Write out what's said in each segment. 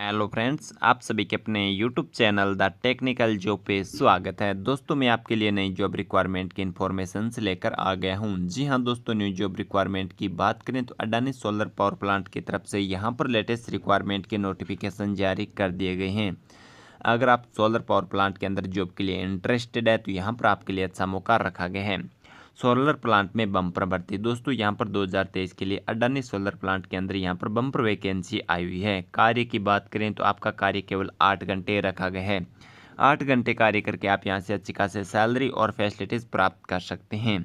hello friends आप सभी के अपने YouTube channel the technical job पे स्वागत है दोस्तों मैं आपके लिए नई जॉब रिक्वायरमेंट की इन्फॉर्मेशन से लेकर आ गया हूं जी हां दोस्तों न्यू जॉब रिक्वायरमेंट की बात करें तो अडानी सोलर पावर प्लांट की तरफ से यहां पर लेटेस्ट रिक्वायरमेंट के नोटिफिकेशन जारी कर दिए गए हैं अगर आप सोलर पावर प्लांट के अंदर जॉब के लिए इंटरेस्टेड है तो यहाँ पर आपके लिए अच्छा मौका रखा गया है सोलर प्लांट में बम्पर भर्ती दोस्तों यहाँ पर 2023 के लिए अडानी सोलर प्लांट के अंदर यहाँ पर बम्पर वैकेंसी आई हुई है कार्य की बात करें तो आपका कार्य केवल आठ घंटे रखा गया है आठ घंटे कार्य करके आप यहाँ से अच्छी खासी सैलरी और फैसिलिटीज़ प्राप्त कर सकते हैं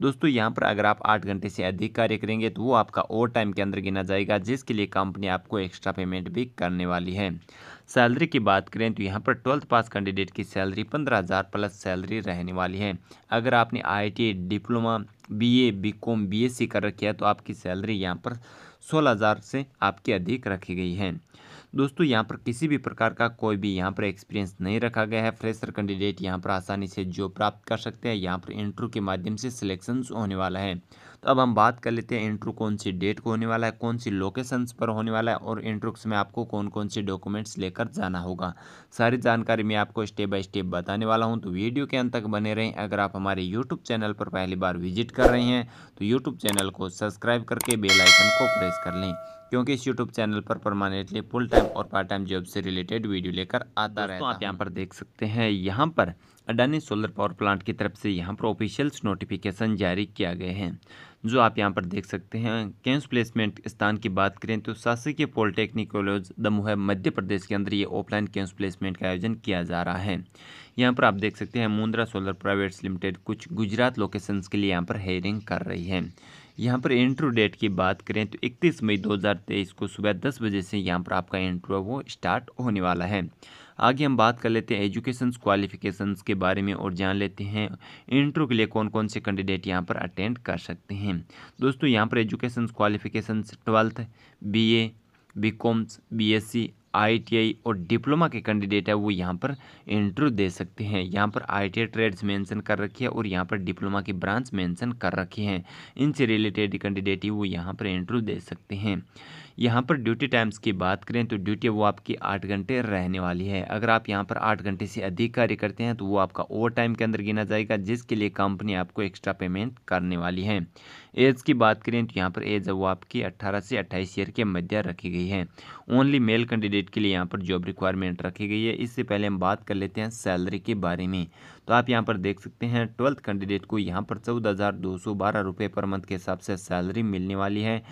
दोस्तों यहाँ पर अगर आप आठ घंटे से अधिक कार्य करेंगे तो वो आपका ओवर टाइम के अंदर गिना जाएगा जिसके लिए कंपनी आपको एक्स्ट्रा पेमेंट भी करने वाली है सैलरी की बात करें तो यहाँ पर ट्वेल्थ पास कैंडिडेट की सैलरी पंद्रह हज़ार प्लस सैलरी रहने वाली है अगर आपने I diploma BA BCom BSc कर रखी है तो आपकी सैलरी यहाँ पर सोलह हज़ार से आपकी अधिक रखी गई है दोस्तों यहाँ पर किसी भी प्रकार का कोई भी यहाँ पर एक्सपीरियंस नहीं रखा गया है फ्रेशर कैंडिडेट यहाँ पर आसानी से जॉब प्राप्त कर सकते हैं यहाँ पर इंटरव्यू के माध्यम से सिलेक्शन होने वाला है तो अब हम बात कर लेते हैं इंट्रो कौन सी डेट को होने वाला है कौन सी लोकेशंस पर होने वाला है और इंट्रोक्स में आपको कौन कौन से डॉक्यूमेंट्स लेकर जाना होगा सारी जानकारी मैं आपको स्टेप बाय स्टेप बताने वाला हूँ तो वीडियो के अंत तक बने रहें अगर आप हमारे यूट्यूब चैनल पर पहली बार विजिट कर रहे हैं तो यूट्यूब चैनल को सब्सक्राइब करके बेलाइकन को प्रेस कर लें क्योंकि इस यूट्यूब चैनल पर परमानेंटली फुल टाइम और पार्ट टाइम जॉब से रिलेटेड वीडियो लेकर आता रहता आप यहाँ पर देख सकते हैं यहाँ पर अडानी सोलर पावर प्लांट की तरफ से यहाँ पर ऑफिशियल्स नोटिफिकेशन जारी किया गए हैं जो आप यहाँ पर देख सकते हैं कैंस प्लेसमेंट स्थान की बात करें तो शासकीय पॉलिटेक्निक कॉलेज दमोह मध्य प्रदेश के अंदर ये ऑफलाइन कैंस प्लेसमेंट का आयोजन किया जा रहा है यहाँ पर आप देख सकते हैं मुंद्रा सोलर प्राइवेट्स लिमिटेड कुछ गुजरात लोकेशंस के लिए यहाँ पर हेयरिंग कर रही है यहाँ पर इंट्रो डेट की बात करें तो 31 मई 2023 को सुबह 10 बजे से यहाँ पर आपका इंट्रो वो स्टार्ट होने वाला है आगे हम बात कर लेते हैं एजुकेशन क्वालिफिकेशंस के बारे में और जान लेते हैं इंट्रो के लिए कौन कौन से कैंडिडेट यहाँ पर अटेंड कर सकते हैं दोस्तों यहाँ पर education qualifications twelfth BA BComs BSc ITI और डिप्लोमा के कैंडिडेट है वो यहाँ पर इंटरव्यू दे सकते हैं यहाँ पर आईटीआई ट्रेड्स मेंशन कर रखी है और यहाँ पर डिप्लोमा की ब्रांच मेंशन कर रखी है इनसे रिलेटेड कैंडिडेट ही वो यहाँ पर इंटरव्यू दे सकते हैं यहाँ पर ड्यूटी टाइम्स की बात करें तो ड्यूटी वो आपकी आठ घंटे रहने वाली है अगर आप यहाँ पर आठ घंटे से अधिक कार्य करते हैं तो वो आपका ओवर टाइम के अंदर गिना जाएगा जिसके लिए कंपनी आपको एक्स्ट्रा पेमेंट करने वाली है एज की बात करें तो यहाँ पर एज वो आपकी अट्ठारह से अट्ठाईस ईयर के मध्य रखी गई है ओनली मेल कैंडिडेट कैंडिडेट के लिए यहाँ पर जॉब रिक्वायरमेंट रखी गई है इससे पहले हम बात कर लेते हैं सैलरी के बारे में तो आप यहाँ पर देख सकते हैं ट्वेल्थ कैंडिडेट को यहाँ पर चौदह हज़ार दो सौ बारह रुपये पर मंथ के हिसाब से सैलरी मिलने वाली है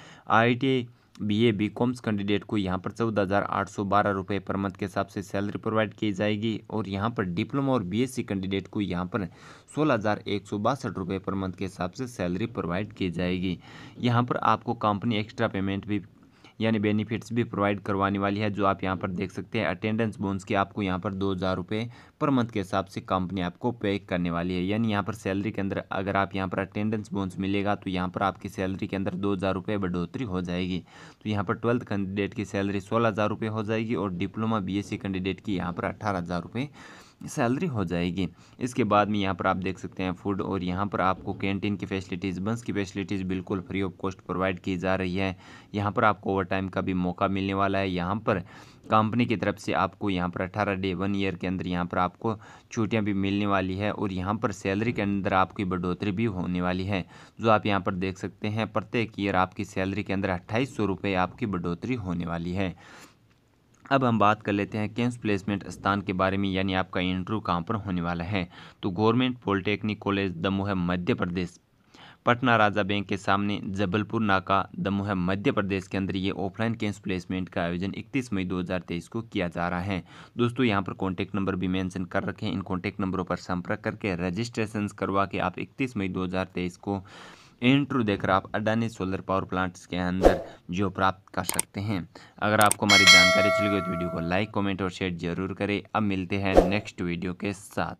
I T B A BComs candidate को यहाँ पर चौदह हज़ार आठ सौ बारह रुपये पर मंथ के हिसाब से सैलरी प्रोवाइड की जाएगी और यहाँ पर डिप्लोमा और बीएससी कैंडिडेट को यहाँ पर सोलह हज़ार एक सौ बासठ रुपये पर मंथ के हिसाब से सैलरी प्रोवाइड की जाएगी यहाँ पर आपको कंपनी एक्स्ट्रा पेमेंट भी यानी बेनिफिट्स भी प्रोवाइड करवाने वाली है जो आप यहाँ पर देख सकते हैं अटेंडेंस बोन्स की आपको यहाँ पर दो हज़ार रुपये पर मंथ के हिसाब से कंपनी आपको पे करने वाली है यानी यहाँ पर सैलरी के अंदर अगर आप यहाँ पर अटेंडेंस बोन्स मिलेगा तो यहाँ पर आपकी सैलरी के अंदर दो हज़ार रुपये बढ़ोतरी हो जाएगी तो यहाँ पर ट्वेल्थ कैंडिडेट की सैलरी सोलह हज़ार रुपये हो जाएगी और diploma B S C candidate की यहाँ पर अठारह हज़ार रुपये सैलरी हो जाएगी इसके बाद में यहाँ पर आप देख सकते हैं फूड और यहाँ पर आपको कैंटीन की फैसिलिटीज़ बस की फैसिलिटीज़ बिल्कुल फ्री ऑफ कॉस्ट प्रोवाइड की जा रही है यहाँ पर आपको ओवर टाइम का भी मौका मिलने वाला है यहाँ पर कंपनी की तरफ से आपको यहाँ पर अट्ठारह डे वन ईयर के अंदर यहाँ पर आपको छुट्टियाँ भी मिलने वाली है और यहाँ पर सैलरी के अंदर आपकी बढ़ोतरी भी होने वाली है जो आप यहाँ पर देख सकते हैं प्रत्येक ईयर आपकी सैलरी के अंदर अट्ठाईस सौ आपकी बढ़ोतरी होने वाली है अब हम बात कर लेते हैं कैंस प्लेसमेंट स्थान के बारे में यानी आपका इंटरव्यू कहाँ पर होने वाला है तो government polytechnic college Damoh Madhya Pradesh Patna Raja bank के सामने जबलपुर नाका दमोह मध्य प्रदेश के अंदर ये ऑफलाइन कैंस प्लेसमेंट का आयोजन 31 मई 2023 को किया जा रहा है दोस्तों यहाँ पर कॉन्टैक्ट नंबर भी मेंशन कर रखे हैं इन कॉन्टैक्ट नंबरों पर संपर्क करके रजिस्ट्रेशन करवा के आप इकतीस मई दो को इंट्रू देकर आप अडानी सोलर पावर प्लांट्स के अंदर जो प्राप्त कर सकते हैं अगर आपको हमारी जानकारी चली गई तो वीडियो को लाइक कमेंट और शेयर जरूर करें अब मिलते हैं नेक्स्ट वीडियो के साथ